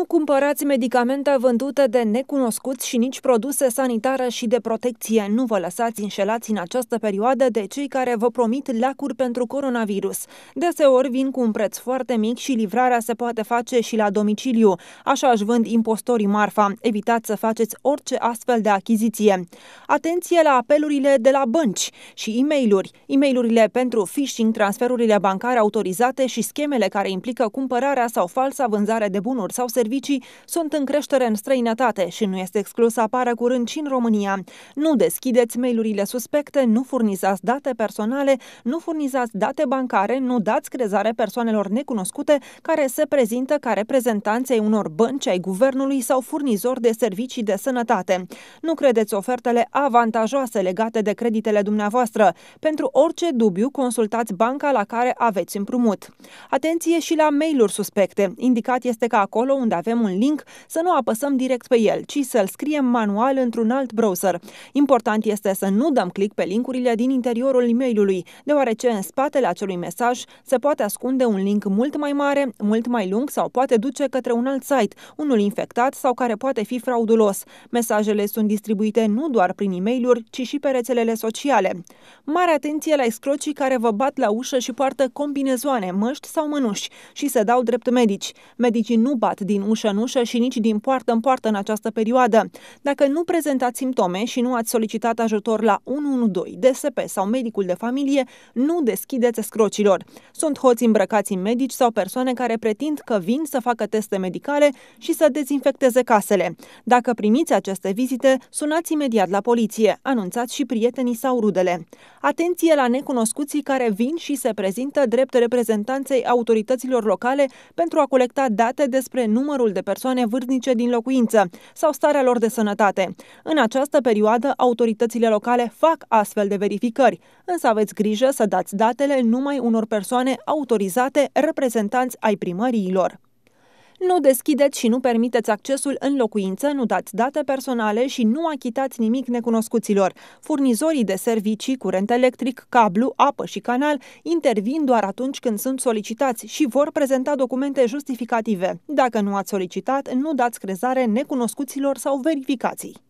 Nu cumpărați medicamente vândute de necunoscuți și nici produse sanitare și de protecție. Nu vă lăsați înșelați în această perioadă de cei care vă promit lacuri pentru coronavirus. Deseori vin cu un preț foarte mic și livrarea se poate face și la domiciliu. Așa își vând impostorii marfa. Evitați să faceți orice astfel de achiziție. Atenție la apelurile de la bănci și e-mail-uri. e mail pentru phishing, transferurile bancare autorizate și schemele care implică cumpărarea sau falsa vânzare de bunuri sau servicii servicii sunt în creștere în străinătate și nu este exclus să apară curând și în România. Nu deschideți mailurile suspecte, nu furnizați date personale, nu furnizați date bancare, nu dați crezare persoanelor necunoscute care se prezintă ca reprezentanței unor bănci ai guvernului sau furnizori de servicii de sănătate. Nu credeți ofertele avantajoase legate de creditele dumneavoastră. Pentru orice dubiu, consultați banca la care aveți împrumut. Atenție și la mail-uri suspecte. Indicat este că acolo unde avem un link, să nu apăsăm direct pe el, ci să-l scriem manual într-un alt browser. Important este să nu dăm click pe linkurile din interiorul e-mailului, deoarece în spatele acelui mesaj se poate ascunde un link mult mai mare, mult mai lung sau poate duce către un alt site, unul infectat sau care poate fi fraudulos. Mesajele sunt distribuite nu doar prin e mail ci și pe rețelele sociale. Mare atenție la escrocii care vă bat la ușă și poartă combinezoane, măști sau mânuși și se dau drept medici. Medicii nu bat din ușă în ușă și nici din poartă în poartă în această perioadă. Dacă nu prezentați simptome și nu ați solicitat ajutor la 112, DSP sau medicul de familie, nu deschideți scrocilor. Sunt hoți îmbrăcați în medici sau persoane care pretind că vin să facă teste medicale și să dezinfecteze casele. Dacă primiți aceste vizite, sunați imediat la poliție, anunțați și prietenii sau rudele. Atenție la necunoscuții care vin și se prezintă drept reprezentanței autorităților locale pentru a colecta date despre numărul numărul de persoane vârstnice din locuință sau starea lor de sănătate. În această perioadă, autoritățile locale fac astfel de verificări, însă aveți grijă să dați datele numai unor persoane autorizate, reprezentanți ai primăriilor. Nu deschideți și nu permiteți accesul în locuință, nu dați date personale și nu achitați nimic necunoscuților. Furnizorii de servicii, curent electric, cablu, apă și canal intervin doar atunci când sunt solicitați și vor prezenta documente justificative. Dacă nu ați solicitat, nu dați crezare necunoscuților sau verificații.